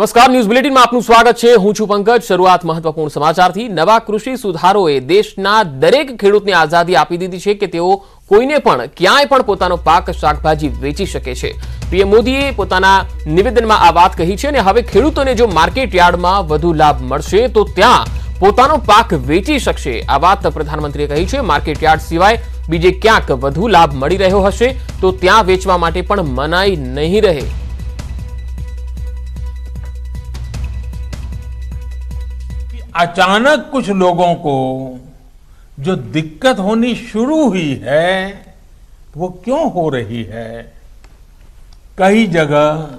નમસ્કાર news bulletin માં આપનું સ્વાગત છે હું છું પંકજ શરૂઆત મહત્વપૂર્ણ સમાચાર થી નવા કૃષિ સુધારાઓ એ દેશ ના દરેક ખેડૂત ને આઝાદી આપી દીધી છે કે તેઓ કોઈ ને પણ ક્યાંય પણ પોતાનો પાક શાકભાજી વેચી શકે છે પ્રિય મોદી એ પોતાના નિવેદન માં આ વાત કહી છે ને હવે ખેડૂતો ને જો માર્કેટ યાર્ડ માં વધુ લાભ મળશે તો ત્યાં પોતાનો પાક વેચી શકશે આ વાત પ્રધાનમંત્રી એ કહી છે માર્કેટ યાર્ડ સિવાય બીજે ક્યાંક વધુ લાભ મળી રહ્યો હશે તો ત્યાં વેચવા માટે પણ મનાઈ નહી રહે अचानक कुछ लोगों को जो दिक्कत होनी शुरू हुई है वो क्यों हो रही है कई जगह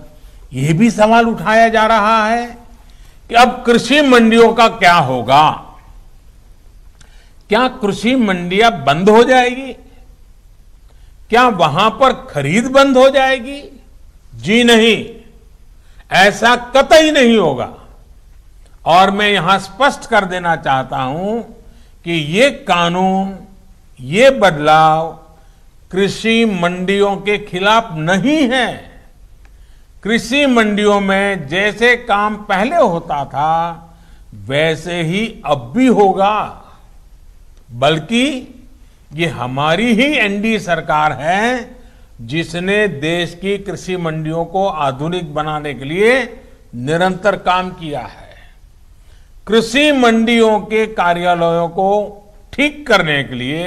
ये भी सवाल उठाया जा रहा है कि अब कृषि मंडियों का क्या होगा क्या कृषि मंडियां बंद हो जाएगी क्या वहां पर खरीद बंद हो जाएगी जी नहीं ऐसा कतई नहीं होगा और मैं यहां स्पष्ट कर देना चाहता हूं कि ये कानून ये बदलाव कृषि मंडियों के खिलाफ नहीं है कृषि मंडियों में जैसे काम पहले होता था वैसे ही अब भी होगा बल्कि ये हमारी ही एनडी सरकार है जिसने देश की कृषि मंडियों को आधुनिक बनाने के लिए निरंतर काम किया है कृषि मंडियों के कार्यालयों को ठीक करने के लिए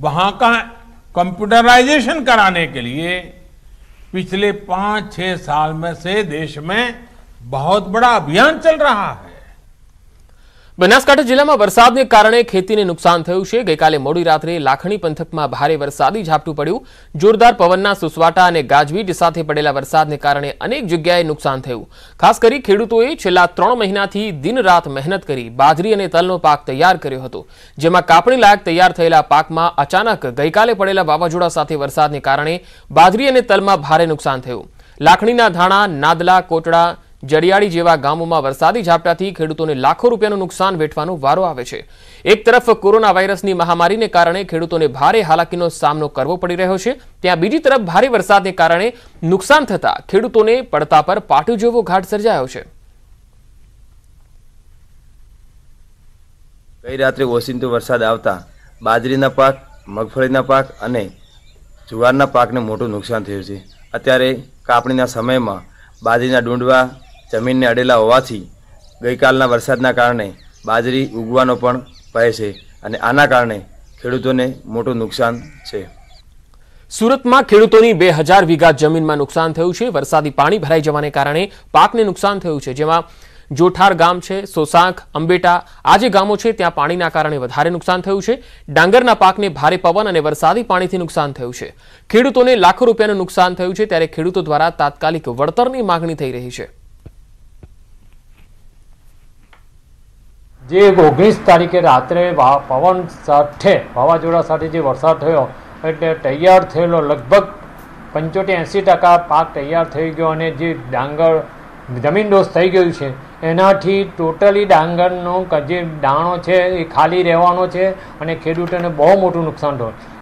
वहां का कंप्यूटराइजेशन कराने के लिए पिछले पांच छह साल में से देश में बहुत बड़ा अभियान चल रहा है બનાસકાંઠા જિલ્લામાં વરસાદને કારણે ખેતીને નુકસાન થયું છે ગઈકાલે મોડી રાત્રે લાખણી પંથકમાં ભારે વરસાદી ઝાપટું પડ્યું જોરદાર પવનના સુસવાટા અને ગાજવીજ સાથે પડેલા વરસાદને કારણે અનેક જગ્યાએ નુકસાન થયું ખાસ કરી ખેડૂતોએ છેલ્લા ત્રણ મહિનાથી દિનરાત મહેનત કરી બાજરી અને તલનો પાક તૈયાર કર્યો હતો જેમાં કાપણી લાયક તૈયાર થયેલા પાકમાં અચાનક ગઈકાલે પડેલા વાવાઝોડા સાથે વરસાદને કારણે બાજરી અને તલમાં ભારે નુકસાન થયું લાખણીના ધાણા નાદલા કોટડા જડિયાળી જેવા ગામોમાં વરસાદી ઝાપટાથી ખેડૂતોને લાખો રૂપિયાનું નુકસાન વેઠવાનો વારો આવે છે એક તરફ કોરોના વાયરસની મહામારીને કારણે ખેડૂતોને ભારે હાલાકીનો સામનો કરવો પડી રહ્યો છે ત્યાં બીજી તરફ ભારે વરસાદને કારણે નુકસાન થતા ખેડૂતોને પડતા પર પાટું જેવો ઘાટ સર્જાયો છે ગઈ રાત્રે ઓસિંતુ વરસાદ આવતા બાજરીના પાક મગફળીના પાક અને જુવારના પાકને મોટું નુકસાન થયું છે અત્યારે કાપણીના સમયમાં બાજરીના ડુંડવા જમીનને અડેલા હોવાથી ગઈકાલના વરસાદના કારણે બાજરી ઉગવાનો પણ ભય છે અને આના કારણે ખેડૂતોને મોટું નુકસાન છે સુરતમાં ખેડૂતોની બે હજાર વીઘા જમીનમાં નુકસાન થયું છે વરસાદી પાણી ભરાઈ જવાને કારણે પાકને નુકસાન થયું છે જેમાં જોઠાર ગામ છે સોસાંખ અંબેટા આ જે ગામો છે ત્યાં પાણીના કારણે વધારે નુકસાન થયું છે ડાંગરના પાકને ભારે પવન અને વરસાદી પાણીથી નુકસાન થયું છે ખેડૂતોને લાખો રૂપિયાનું નુકસાન થયું છે ત્યારે ખેડૂતો દ્વારા તાત્કાલિક વળતરની માગણી થઈ રહી છે જે ઓગણીસ તારીખે રાત્રે પવન સાથે વાવાઝોડા સાથે જે વરસાદ થયો એટલે તૈયાર થયેલો લગભગ પંચોતેર એંસી ટકા પાક તૈયાર થઈ ગયો અને જે ડાંગર જમીનદોષ થઈ ગયું છે એનાથી ટોટલી ડાંગરનો જે દાણો છે એ ખાલી રહેવાનો છે અને ખેડૂતોને બહુ મોટું નુકસાન થયું